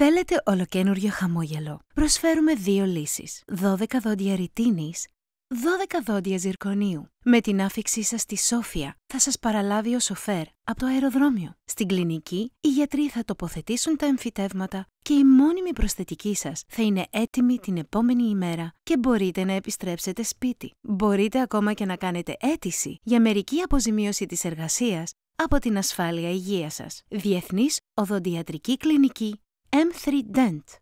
Θέλετε ολοκένουργιο χαμόγελο. Προσφέρουμε δύο λύσεις. 12 δόντια ρητίνης, 12 δόντια ζυρκονίου. Με την άφηξή σας στη Σόφια θα σας παραλάβει ο σοφέρ από το αεροδρόμιο. Στην κλινική, οι γιατροί θα τοποθετήσουν τα εμφυτεύματα και η μόνιμη προσθετική σας θα είναι έτοιμη την επόμενη ημέρα και μπορείτε να επιστρέψετε σπίτι. Μπορείτε ακόμα και να κάνετε αίτηση για μερική αποζημίωση της εργασίας από την ασφάλεια υγείας σας. Διεθνής Οδοντιατρική Κλινική أم ثري دنت